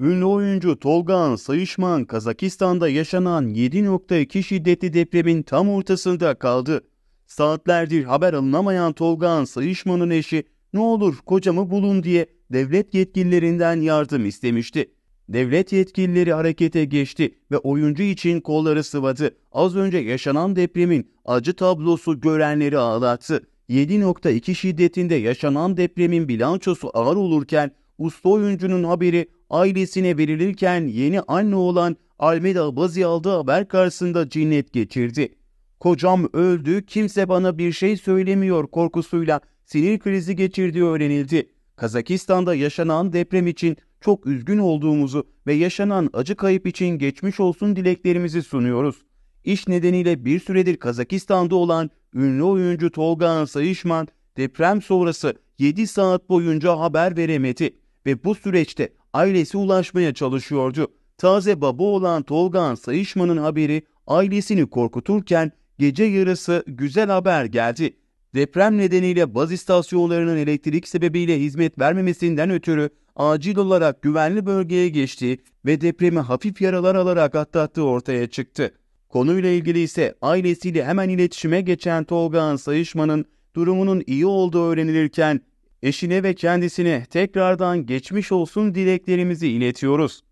Ünlü oyuncu Tolgan Sayışman Kazakistan'da yaşanan 7.2 şiddetli depremin tam ortasında kaldı. Saatlerdir haber alınamayan Tolgan Sayışman'ın eşi ne olur kocamı bulun diye devlet yetkililerinden yardım istemişti. Devlet yetkilileri harekete geçti ve oyuncu için kolları sıvadı. Az önce yaşanan depremin acı tablosu görenleri ağlattı. 7.2 şiddetinde yaşanan depremin bilançosu ağır olurken usta oyuncunun haberi ailesine verilirken yeni anne olan Almeda Bazi aldığı haber karşısında cinnet geçirdi. Kocam öldü, kimse bana bir şey söylemiyor korkusuyla sinir krizi geçirdiği öğrenildi. Kazakistan'da yaşanan deprem için çok üzgün olduğumuzu ve yaşanan acı kayıp için geçmiş olsun dileklerimizi sunuyoruz. İş nedeniyle bir süredir Kazakistan'da olan ünlü oyuncu Tolga Sayışman deprem sonrası 7 saat boyunca haber veremedi ve bu süreçte ailesi ulaşmaya çalışıyordu. Taze baba olan Tolgan Sayışman'ın haberi ailesini korkuturken gece yarısı güzel haber geldi. Deprem nedeniyle baz istasyonlarının elektrik sebebiyle hizmet vermemesinden ötürü acil olarak güvenli bölgeye geçtiği ve depremi hafif yaralar alarak atlattığı ortaya çıktı. Konuyla ilgili ise ailesiyle hemen iletişime geçen Tolga Sayışman'ın durumunun iyi olduğu öğrenilirken eşine ve kendisine tekrardan geçmiş olsun dileklerimizi iletiyoruz.